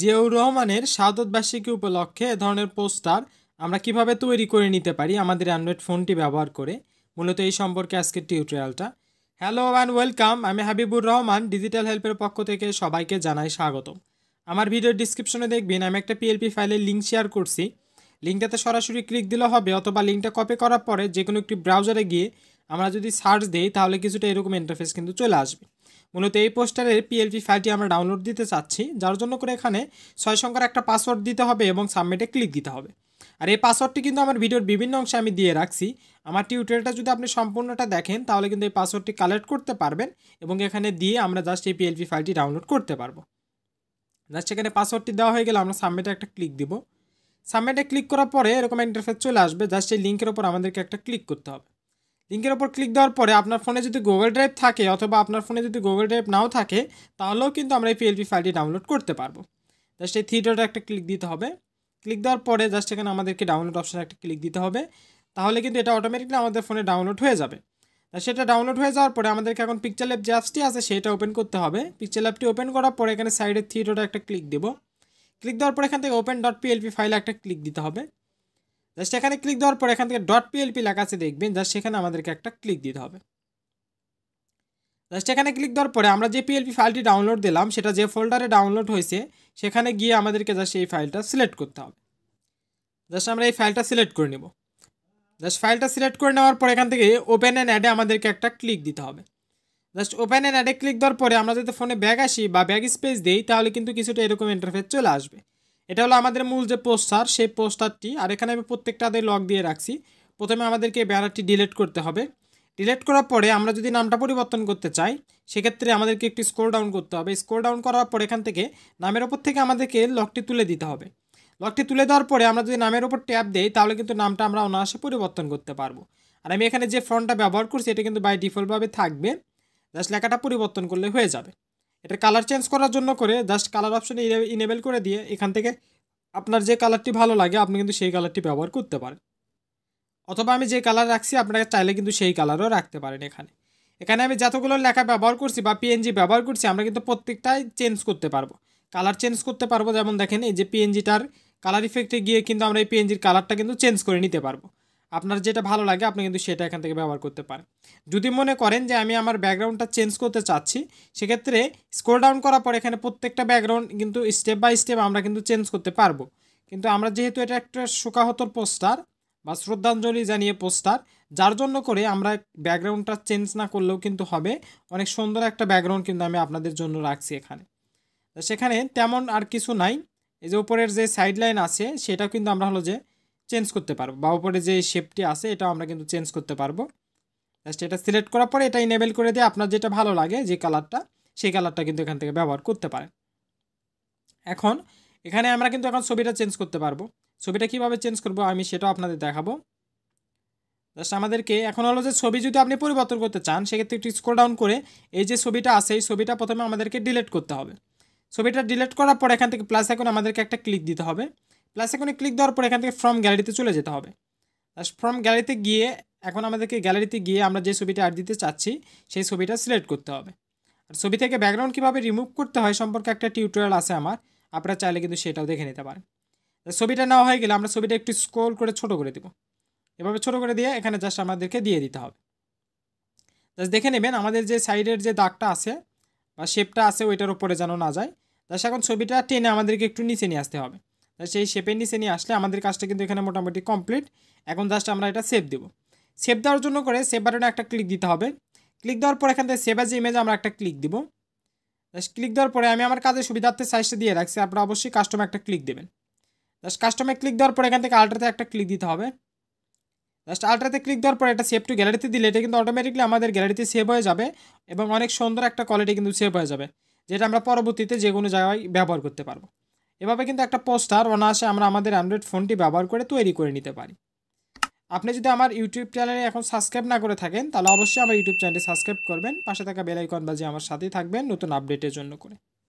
জিয়াউর রহমানের শাহাদত উপলক্ষে এ ধরনের পোস্টার আমরা কিভাবে তৈরি করে নিতে পারি আমাদের অ্যান্ড্রয়েড ফোনটি ব্যবহার করে মূলত এই সম্পর্কে আজকের টিউটোরিয়ালটা হ্যালো অ্যান্ড ওয়েলকাম আমি হাবিবুর রহমান ডিজিটাল হেল্পের পক্ষ থেকে সবাইকে জানাই স্বাগত আমার ভিডিওর ডিসক্রিপশনে দেখবেন আমি একটা পিএলপি ফাইলের লিঙ্ক শেয়ার করছি লিঙ্কটাতে সরাসরি ক্লিক দিলে হবে অথবা লিঙ্কটা কপি করার পরে যে কোনো একটি ব্রাউজারে গিয়ে আমরা যদি সার্চ দিই তাহলে কিছুটা এরকম ইন্টারফেস কিন্তু চলে আসবে মূলত এই পোস্টারের পিএলপি ফাইলটি আমরা ডাউনলোড দিতে চাচ্ছি যার জন্য করে এখানে ছয় সংখ্যার একটা পাসওয়ার্ড দিতে হবে এবং সাবমিটে ক্লিক দিতে হবে আর এই পাসওয়ার্ডটি কিন্তু আমার ভিডিওর বিভিন্ন অংশে আমি দিয়ে রাখছি আমার টিউটোরিয়ালটা যদি আপনি সম্পূর্ণটা দেখেন তাহলে কিন্তু এই পাসওয়ার্ডটি কালেক্ট করতে পারবেন এবং এখানে দিয়ে আমরা জাস্ট এই পিএলপি ফাইলটি ডাউনলোড করতে পারবো জাস্ট এখানে পাসওয়ার্ডটি দেওয়া হয়ে গেলে আমরা সাবমিটে একটা ক্লিক দিব সাবমিটে ক্লিক করার পরে এরকম ইন্টারফেস চলে আসবে জাস্ট এই লিঙ্কের ওপর আমাদেরকে একটা ক্লিক করতে হবে লিঙ্কের ওপর ক্লিক দেওয়ার পরে আপনার ফোনে যদি গুগল ড্রাইভ থাকে অথবা আপনার ফোনে যদি গুগল ড্রাইভ নাও থাকে তাহলেও কিন্তু আমরা এই পিএলপি ফাইলটি ডাউনলোড করতে পারবো জাস্ট এই থিয়েটারটা একটা ক্লিক দিতে হবে ক্লিক দেওয়ার পরে জাস্ট এখানে আমাদেরকে ডাউনলোড অপশানে একটা ক্লিক দিতে হবে তাহলে কিন্তু এটা অটোমেটিকলি আমাদের ফোনে ডাউনলোড হয়ে যাবে সেটা ডাউনলোড হয়ে যাওয়ার পরে আমাদেরকে এখন পিকচার ল্যাব যে অ্যাপসটি আছে সেটা ওপেন করতে হবে পিকচার ল্যাবটি ওপেন করার পরে এখানে সাইডের থিয়েটারটা একটা ক্লিক দেবো ক্লিক দেওয়ার পরে এখান থেকে ওপেন ডট পিএলপি ফাইলে একটা ক্লিক দিতে হবে জাস্ট এখানে ক্লিক দেওয়ার পর এখান থেকে ডট পিএলপি লেখা আছে দেখবেন জাস্ট সেখানে আমাদেরকে একটা ক্লিক দিতে হবে জাস্ট এখানে ক্লিক দেওয়ার পরে আমরা যে পিএলপি ফাইলটি ডাউনলোড দিলাম সেটা যে ফোল্ডারে ডাউনলোড হয়েছে সেখানে গিয়ে আমাদেরকে জাস্ট এই ফাইলটা সিলেক্ট করতে হবে জাস্ট আমরা এই ফাইলটা সিলেক্ট করে নেব জাস্ট ফাইলটা সিলেক্ট করে নেওয়ার পর এখান থেকে ওপেন অ্যান্ড অ্যাডে আমাদেরকে একটা ক্লিক দিতে হবে জাস্ট ওপেন অ্যান্ড অ্যাডে ক্লিক দেওয়ার পরে আমরা যদি ফোনে ব্যাগ আসি বা ব্যাগ স্পেস দিই তাহলে কিন্তু কিছুটা এরকম ইন্টারফেস চলে আসবে এটা হলো আমাদের মূল যে পোস্টার সেই পোস্টারটি আর এখানে আমি প্রত্যেকটাতে লক দিয়ে রাখছি প্রথমে আমাদেরকে ব্যানারটি ডিলেট করতে হবে ডিলেট করার পরে আমরা যদি নামটা পরিবর্তন করতে চাই সেক্ষেত্রে আমাদেরকে একটি স্কোর ডাউন করতে হবে স্কোর ডাউন করার পর এখান থেকে নামের ওপর থেকে আমাদেরকে লকটি তুলে দিতে হবে লকটি তুলে দেওয়ার পরে আমরা যদি নামের ওপর ট্যাপ দেই তাহলে কিন্তু নামটা আমরা অনায়াসে পরিবর্তন করতে পারবো আর আমি এখানে যে ফ্রন্টটা ব্যবহার করছি এটা কিন্তু বাই ডিফল্টভাবে থাকবে জাস্ট লেখাটা পরিবর্তন করলে হয়ে যাবে এটা কালার চেঞ্জ করার জন্য করে জাস্ট কালার অপশন ইনেবেল করে দিয়ে এখান থেকে আপনার যে কালারটি ভালো লাগে আপনি কিন্তু সেই কালারটি ব্যবহার করতে পারেন অথবা আমি যে কালার রাখছি আপনাকে চাইলে কিন্তু সেই কালারও রাখতে পারেন এখানে এখানে আমি যতগুলো লেখা ব্যবহার করছি বা পিএনজি ব্যবহার করছি আমরা কিন্তু প্রত্যেকটাই চেঞ্জ করতে পারবো কালার চেঞ্জ করতে পারবো যেমন দেখেন এই যে পিএনজিটার কালার ইফেক্টে গিয়ে কিন্তু আমরা এই পিএনজির কালারটা কিন্তু চেঞ্জ করে নিতে পারবো আপনার যেটা ভালো লাগে আপনি কিন্তু সেটা এখান থেকে ব্যবহার করতে পারেন যদি মনে করেন যে আমি আমার ব্যাকগ্রাউন্ডটা চেঞ্জ করতে চাচ্ছি সেক্ষেত্রে স্ক্রোল ডাউন করার পর এখানে প্রত্যেকটা ব্যাকগ্রাউন্ড কিন্তু স্টেপ বাই স্টেপ আমরা কিন্তু চেঞ্জ করতে পারবো কিন্তু আমরা যেহেতু এটা একটা শোকাহতর পোস্টার বা শ্রদ্ধাঞ্জলি জানিয়ে পোস্টার যার জন্য করে আমরা ব্যাকগ্রাউন্ডটা চেঞ্জ না করলেও কিন্তু হবে অনেক সুন্দর একটা ব্যাকগ্রাউন্ড কিন্তু আমি আপনাদের জন্য রাখছি এখানে সেখানে তেমন আর কিছু নাই এই যে উপরের যে সাইড লাইন আছে সেটা কিন্তু আমরা হলো যে চেঞ্জ করতে পারবো বা উপরে যে শেপটি আছে এটাও আমরা কিন্তু চেঞ্জ করতে পারবো জাস্ট এটা সিলেক্ট করার পরে এটা ইনেবেল করে দিয়ে আপনার যেটা ভালো লাগে যে কালারটা সেই কালারটা কিন্তু এখান থেকে ব্যবহার করতে পারেন এখন এখানে আমরা কিন্তু এখন ছবিটা চেঞ্জ করতে পারবো ছবিটা কিভাবে চেঞ্জ করব আমি সেটাও আপনাদের দেখাবো জাস্ট আমাদেরকে এখন হলো যে ছবি যদি আপনি পরিবর্তন করতে চান সেক্ষেত্রে একটু স্ক্রো ডাউন করে এই যে ছবিটা আছে এই ছবিটা প্রথমে আমাদেরকে ডিলেট করতে হবে ছবিটা ডিলিট করার পর এখান থেকে প্লাস এখন আমাদেরকে একটা ক্লিক দিতে হবে প্লাস এখানে ক্লিক দেওয়ার পর এখান থেকে ফ্রম গ্যালারিতে চলে যেতে হবে ফ্রম গ্যালারিতে গিয়ে এখন আমাদেরকে গ্যালারিতে গিয়ে আমরা যে ছবিটা অ্যাড দিতে চাচ্ছি সেই ছবিটা সিলেক্ট করতে হবে আর ছবি থেকে ব্যাকগ্রাউন্ড কীভাবে রিমুভ করতে হয় সম্পর্কে একটা টিউটোরিয়াল আছে আমার আপনারা চাইলে কিন্তু সেটাও দেখে নিতে পারেন ছবিটা নেওয়া হয়ে গেলে আমরা ছবিটা একটু স্ক্রোল করে ছোট করে দেবো এভাবে ছোট করে দিয়ে এখানে জাস্ট আমাদেরকে দিয়ে দিতে হবে জাস্ট দেখে নেবেন আমাদের যে সাইডের যে দাগটা আছে বা শেপটা আছে ওইটার ওপরে যেন না যায় জাস্ট এখন ছবিটা টেনে আমাদেরকে একটু নিচে নিয়ে আসতে হবে সেই শেপের নিচে নিয়ে আসলে আমাদের কাজটা কিন্তু এখানে মোটামুটি কমপ্লিট এখন জাস্ট আমরা এটা সেভ দেবো সেভ দেওয়ার জন্য করে সেভ বাটনে একটা ক্লিক দিতে হবে ক্লিক দেওয়ার পর এখান থেকে সেভ আজ ইমেজ আমরা একটা ক্লিক দিব জাস্ট ক্লিক দেওয়ার পরে আমি আমার কাজের সুবিধার্থে সাইজটা দিয়ে রাখছি আপনারা অবশ্যই কাস্টমে একটা ক্লিক দেবেন জাস্ট কাস্টমে ক্লিক দেওয়ার পর এখান থেকে আল্ট্রাতে একটা ক্লিক দিতে হবে জাস্ট আল্ট্রাতে ক্লিক দেওয়ার পরে এটা সেভ টু গ্যালারিতে দিলে এটা কিন্তু অটোমেটিকলি আমাদের গ্যালারিতে সেভ হয়ে যাবে এবং অনেক সুন্দর একটা কোয়ালিটি কিন্তু সেভ হয়ে যাবে যেটা আমরা পরবর্তীতে যে কোনো জায়গায় ব্যবহার করতে পারবো এভাবে কিন্তু একটা পোস্টার অনায়াসে আমরা আমাদের অ্যান্ড্রয়েড ফোনটি ব্যবহার করে তৈরি করে নিতে পারি আপনি যদি আমার ইউটিউব চ্যানেলে এখন সাবস্ক্রাইব না করে থাকেন তাহলে অবশ্যই আমার ইউটিউব চ্যানেলটি সাবস্ক্রাইব করবেন পাশে থাকা বেলাইকন বাজে বাজিয়ে আমার সাথেই থাকবেন নতুন আপডেটের জন্য করে